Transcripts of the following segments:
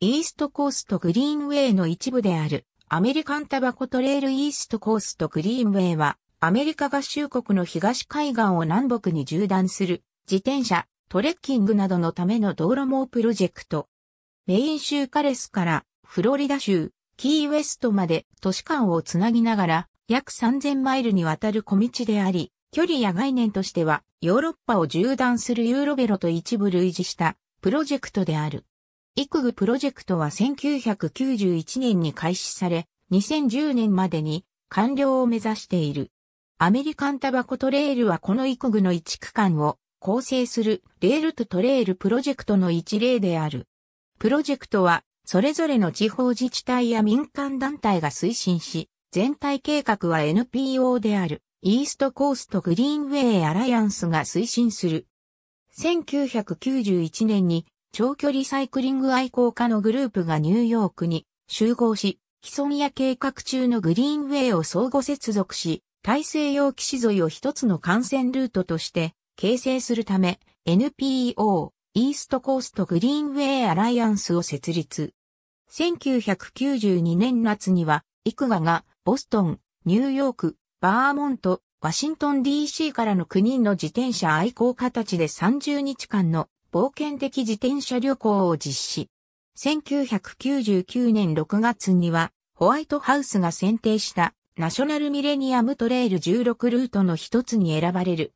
イーストコーストグリーンウェイの一部であるアメリカンタバコトレイルイーストコーストグリーンウェイはアメリカ合衆国の東海岸を南北に縦断する自転車、トレッキングなどのための道路網プロジェクト。メイン州カレスからフロリダ州、キーウェストまで都市間をつなぎながら約3000マイルにわたる小道であり、距離や概念としてはヨーロッパを縦断するユーロベロと一部類似したプロジェクトである。育具プロジェクトは1991年に開始され、2010年までに完了を目指している。アメリカンタバコトレールはこの育具の一区間を構成するレールとトレールプロジェクトの一例である。プロジェクトはそれぞれの地方自治体や民間団体が推進し、全体計画は NPO であるイーストコーストグリーンウェイアライアンスが推進する。1991年に長距離サイクリング愛好家のグループがニューヨークに集合し、既存や計画中のグリーンウェイを相互接続し、大西洋岸沿いを一つの幹線ルートとして形成するため、NPO、イーストコーストグリーンウェイアライアンスを設立。1992年夏には、イクガがボストン、ニューヨーク、バーモント、ワシントン DC からの9人の自転車愛好家たちで30日間の冒険的自転車旅行を実施。1999年6月には、ホワイトハウスが選定したナショナルミレニアムトレイル16ルートの一つに選ばれる。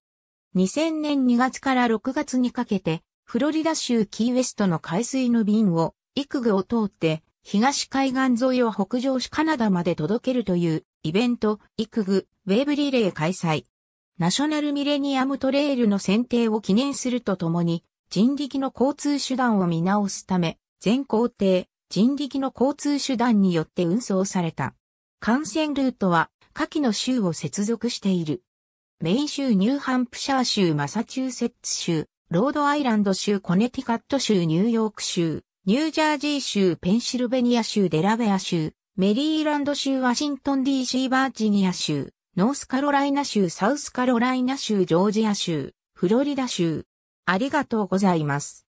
2000年2月から6月にかけて、フロリダ州キーウェストの海水の便を、幾具を通って、東海岸沿いを北上しカナダまで届けるというイベント、幾具ウェーブリレー開催。ナショナルミレニアムトレイルの選定を記念するとともに、人力の交通手段を見直すため、全行程、人力の交通手段によって運送された。幹線ルートは、下記の州を接続している。メイン州ニューハンプシャー州マサチューセッツ州、ロードアイランド州コネティカット州ニューヨーク州、ニュージャージー州ペンシルベニア州デラウェア州、メリーランド州ワシントン DC バージニア州、ノースカロライナ州サウスカロライナ州ジョージア州、フロリダ州、ありがとうございます。